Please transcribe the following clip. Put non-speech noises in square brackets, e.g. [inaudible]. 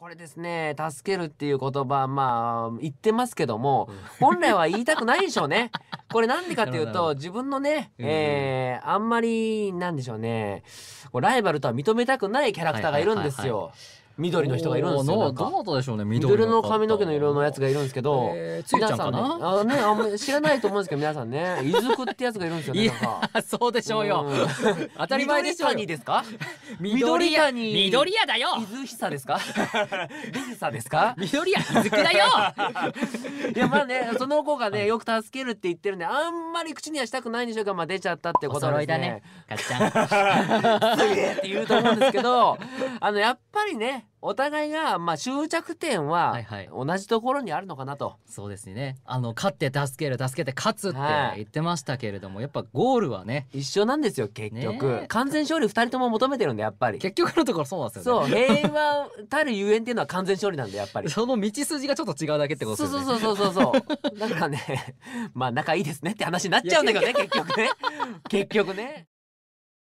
これですね、助けるっていう言葉、まあ、言ってますけども、本来は言いたくないでしょうね。[laughs] これなんでかっていうと、自分のね、えー、あんまり、なんでしょうね、ライバルとは認めたくないキャラクターがいるんですよ。はいはいはいはい緑の人がいるんですよどなたでしょうね緑の髪の毛の色のやつがいるんですけど、えー、つゆちゃんかな、ね、あねあ知らないと思うんですけど皆さんねいずくってやつがいるんですよね [laughs] そうでしょうよ、[laughs] 当たり前でしょうですか緑谷緑谷だよいずひさですか伊豆さですか緑屋伊豆だよ [laughs] いやまあねその子がねよく助けるって言ってるんであんまり口にはしたくないんでしょうがまあ出ちゃったってことですねお揃いだねかっちゃんすげえって言うと思うんですけど [laughs] あのやっぱりねお互いが、まあ、終着点は同じところにあるのかなと、はいはい、そうですねあの勝って助ける助けて勝つって言ってましたけれども、はい、やっぱゴールはね一緒なんですよ結局、完全勝利2人とも求めてるんでやっぱり結局のところそうなんですよ、ね、そう平和たるゆえんっていうのは完全勝利なんでやっぱりその道筋がちょっと違うだけってことですよねそうそうそうそうそうなんかねまあ仲いいですねって話になっちゃうんだけどね結局ね結局ね